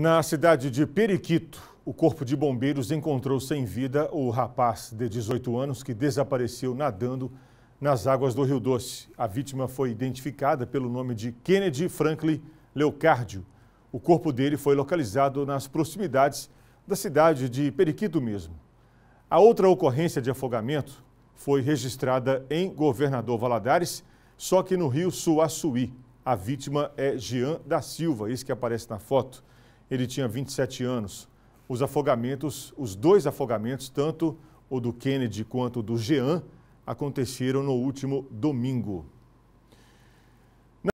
Na cidade de Periquito, o Corpo de Bombeiros encontrou sem vida o rapaz de 18 anos que desapareceu nadando nas águas do Rio Doce. A vítima foi identificada pelo nome de Kennedy Franklin Leocárdio. O corpo dele foi localizado nas proximidades da cidade de Periquito mesmo. A outra ocorrência de afogamento foi registrada em Governador Valadares, só que no rio Suaçuí. A vítima é Jean da Silva, isso que aparece na foto ele tinha 27 anos. Os afogamentos, os dois afogamentos, tanto o do Kennedy quanto o do Jean, aconteceram no último domingo.